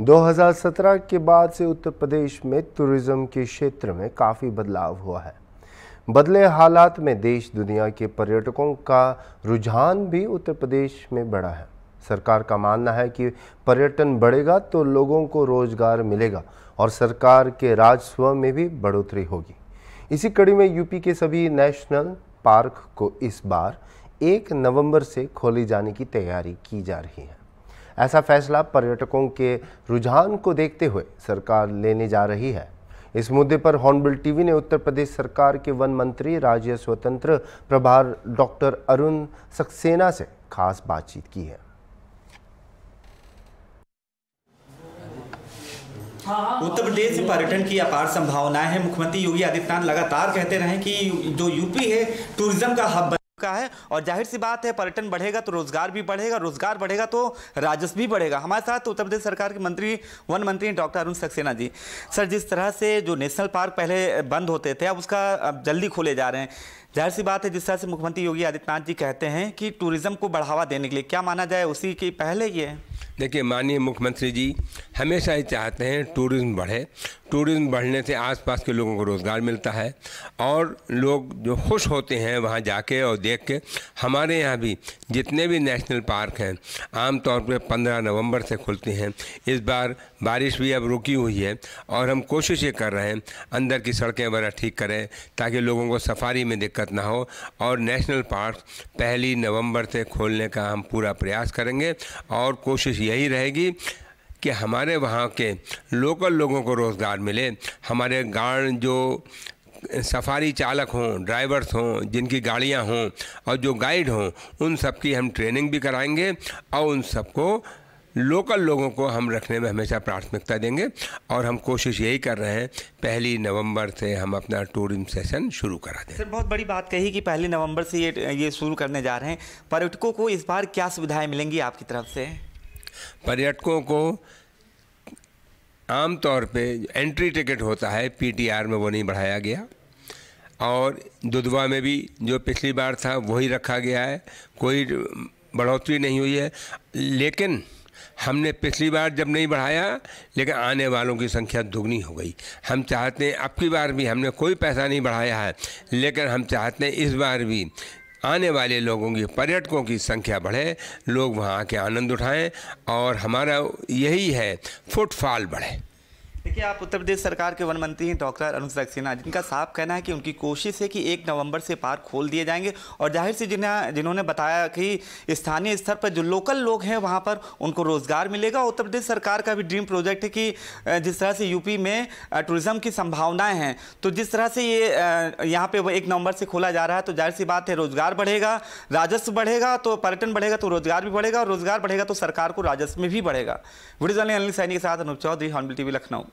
2017 के बाद से उत्तर प्रदेश में टूरिज़्म के क्षेत्र में काफ़ी बदलाव हुआ है बदले हालात में देश दुनिया के पर्यटकों का रुझान भी उत्तर प्रदेश में बढ़ा है सरकार का मानना है कि पर्यटन बढ़ेगा तो लोगों को रोज़गार मिलेगा और सरकार के राजस्व में भी बढ़ोतरी होगी इसी कड़ी में यूपी के सभी नेशनल पार्क को इस बार एक नवंबर से खोले जाने की तैयारी की जा रही है ऐसा फैसला पर्यटकों के रुझान को देखते हुए सरकार लेने जा रही है इस मुद्दे पर हॉर्नबिल टीवी ने उत्तर प्रदेश सरकार के वन मंत्री राज्य स्वतंत्र प्रभार डॉक्टर अरुण सक्सेना से खास बातचीत की है उत्तर प्रदेश में पर्यटन की अपार संभावनाएं हैं मुख्यमंत्री योगी आदित्यनाथ लगातार कहते रहे कि जो यूपी है टूरिज्म का हब चुका है और जाहिर सी बात है पर्यटन बढ़ेगा तो रोजगार भी बढ़ेगा रोजगार बढ़ेगा तो राजस्व भी बढ़ेगा हमारे साथ उत्तर प्रदेश सरकार के मंत्री वन मंत्री डॉक्टर अरुण सक्सेना जी सर जिस तरह से जो नेशनल पार्क पहले बंद होते थे अब उसका अब जल्दी खोले जा रहे हैं जाहिर सी बात है जिस तरह से मुख्यमंत्री योगी आदित्यनाथ जी कहते हैं कि टूरिज़्म को बढ़ावा देने के लिए क्या माना जाए उसी की पहले ये देखिए माननीय मुख्यमंत्री जी हमेशा ही चाहते हैं टूरिज़्म बढ़े टूरिज़्म बढ़ने से आसपास के लोगों को रोज़गार मिलता है और लोग जो खुश होते हैं वहाँ जाके और देख के हमारे यहाँ भी जितने भी नेशनल पार्क हैं आमतौर पर पंद्रह नवंबर से खुलते हैं इस बार बारिश भी अब रुकी हुई है और हम कोशिश ये कर रहे हैं अंदर की सड़कें वगैरह ठीक करें ताकि लोगों को सफारी में दिक्कत ना हो और नेशनल पार्क पहली नवंबर से खोलने का हम पूरा प्रयास करेंगे और कोशिश यही रहेगी कि हमारे वहाँ के लोकल लोगों को रोज़गार मिले हमारे गार्ड जो सफारी चालक हों ड्राइवर्स हों जिनकी गाड़ियाँ हों और जो गाइड हों उन सब की हम ट्रेनिंग भी कराएंगे और उन सबको लोकल लोगों को हम रखने में हमेशा प्राथमिकता देंगे और हम कोशिश यही कर रहे हैं पहली नवंबर से हम अपना टूरिज्म सेशन शुरू करा दें सर बहुत बड़ी बात कही कि पहली नवंबर से ये ये शुरू करने जा रहे हैं पर्यटकों को इस बार क्या सुविधाएं मिलेंगी आपकी तरफ से पर्यटकों को आमतौर पे एंट्री टिकट होता है पीटीआर में वो नहीं बढ़ाया गया और दुधवा में भी जो पिछली बार था वही रखा गया है कोई बढ़ोतरी नहीं हुई है लेकिन हमने पिछली बार जब नहीं बढ़ाया लेकिन आने वालों की संख्या दुगनी हो गई हम चाहते हैं अब की बार भी हमने कोई पैसा नहीं बढ़ाया है लेकिन हम चाहते हैं इस बार भी आने वाले लोगों की पर्यटकों की संख्या बढ़े लोग वहाँ आके आनंद उठाएं और हमारा यही है फुटफॉल बढ़े देखिए आप उत्तर प्रदेश सरकार के वन मंत्री हैं डॉक्टर अरुण सक्सेना जिनका साफ कहना है कि उनकी कोशिश है कि एक नवंबर से पार्क खोल दिए जाएंगे और जाहिर सी जिन्हें जिन्होंने बताया कि स्थानीय स्तर पर जो लोकल लोग हैं वहाँ पर उनको रोज़गार मिलेगा उत्तर प्रदेश सरकार का भी ड्रीम प्रोजेक्ट है कि जिस तरह से यूपी में टूरिज़्म की संभावनाएँ हैं तो जिस तरह से ये यहाँ पर एक नवंबर से खोला जा रहा है तो जाहिर सी बात है रोज़गार बढ़ेगा राजस्व बढ़ेगा तो पर्यटन बढ़ेगा तो रोज़गार भी बढ़ेगा और रोज़गार बढ़ेगा तो सरकार को राजस्व में भी बढ़ेगा वीडियो अनिल सैनी के साथ अनूप चौधरी हॉनबिल टीवी लखनऊ